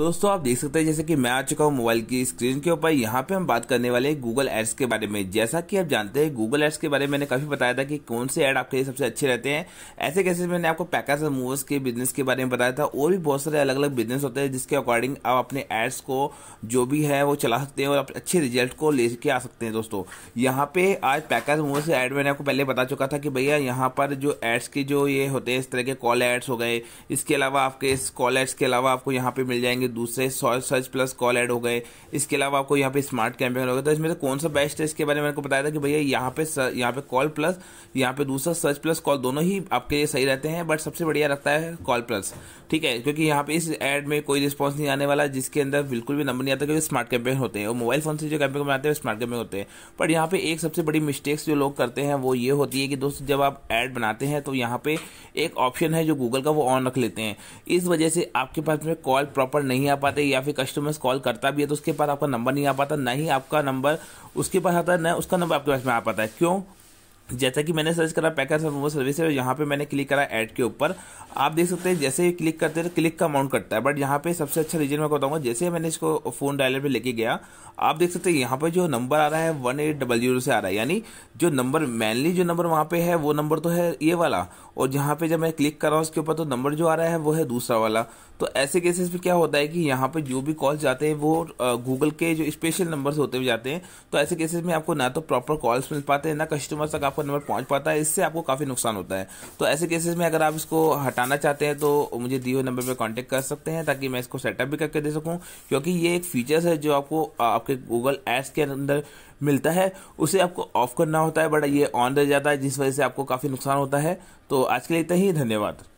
दोस्तों आप देख सकते हैं जैसे कि मैं आ चुका हूँ मोबाइल की स्क्रीन के ऊपर यहाँ पे हम बात करने वाले हैं गूगल एड्स के बारे में जैसा कि आप जानते हैं गूगल एड्स के बारे में मैंने काफी बताया था कि कौन से ऐड आपके लिए सबसे अच्छे रहते हैं ऐसे कैसे मैंने आपको पैकेज और मूवर्स के बिजनेस के बारे में बताया था और भी बहुत सारे अलग अलग बिजनेस होते हैं जिसके अकॉर्डिंग आप अपने एड्स को जो भी है वो चला सकते हैं और अच्छे रिजल्ट को लेके आ सकते हैं दोस्तों यहाँ पे आज पैकेज मूवर्स एड मैंने आपको पहले बता चुका था कि भैया यहाँ पर जो एड्स के जो ये होते हैं इस तरह के कॉल एड्स हो गए इसके अलावा आपके इस कॉल एड्स के अलावा आपको यहाँ पे मिल जाएंगे दूसरे सॉल सर्च प्लस कॉल ऐड हो गए इसके अलावा आपको यहाँ पे स्मार्ट कैंपेन हो गया तो इसमें से कौन सा बेस्ट है इसके बारे में मैंने बताया था कि भैया यहाँ पे यहाँ पे कॉल प्लस यहाँ पे दूसरा सर्च प्लस कॉल दोनों ही आपके लिए सही रहते हैं बट सबसे बढ़िया लगता है कॉल प्लस ठीक है क्योंकि यहाँ पे इस एड में कोई रिस्पॉन्स नहीं आने वाला जिसके अंदर बिल्कुल भी नंबर नहीं आता क्योंकि स्मार्ट कैंपेन होते हैं और मोबाइल फोन से जो कैंपेन बनाते हैं स्मार्ट कैंपेन होते हैं बट यहाँ पे एक सबसे बड़ी मिस्टेक्स जो लोग करते हैं वो ये होती है कि दोस्तों जब आप एड बनाते हैं तो यहाँ पे एक ऑप्शन है जो गूगल का वो ऑन रख लेते हैं इस वजह से आपके पास में कॉल प्रॉपर नहीं आ पाते या फिर कस्टमर्स कॉल करता भी है तो उसके पास आपका नंबर नहीं आ पाता ना ही आपका नंबर उसके पास आता है ना उसका नंबर आपके पास में आ पाता है क्यों जैसा कि मैंने सर्च करा पैकर मोमो सर्विस है यहाँ पे मैंने क्लिक करा ऐड के ऊपर आप देख सकते हैं जैसे ही क्लिक करते हैं क्लिक तो का अमाउंट कटता है बट यहाँ पे सबसे अच्छा रीजन मैं बताऊंगा जैसे मैंने इसको फोन डायलर पे लेके गया आप देख सकते हैं यहाँ पे जो नंबर आ रहा है वन से आ रहा है यानी जो नंबर मेनली जो नंबर वहाँ पे है वो नंबर तो है ये वाला और जहाँ पे जब मैं क्लिक कर रहा हूँ उसके ऊपर तो नंबर जो आ रहा है वो है दूसरा वाला तो ऐसे केसेस में क्या होता है कि यहाँ पे जो भी कॉल जाते हैं वो गूगल के जो स्पेशल नंबर्स होते हुए जाते हैं तो ऐसे केसेस में आपको ना तो प्रॉपर कॉल्स मिल पाते हैं ना कस्टमर तक आपका नंबर पहुँच पाता है इससे आपको काफ़ी नुकसान होता है तो ऐसे केसेस में अगर आप इसको हटाना चाहते हैं तो मुझे दिए हुए नंबर पर कॉन्टेक्ट कर सकते हैं ताकि मैं इसको सेटअप भी करके दे सकूँ क्योंकि ये एक फीचर्स है जो आपको आपके गूगल एड्स के अंदर मिलता है उसे आपको ऑफ करना होता है बट ये ऑन रह जाता है जिस वजह से आपको काफ़ी नुकसान होता है तो आज के लिए इतना ही धन्यवाद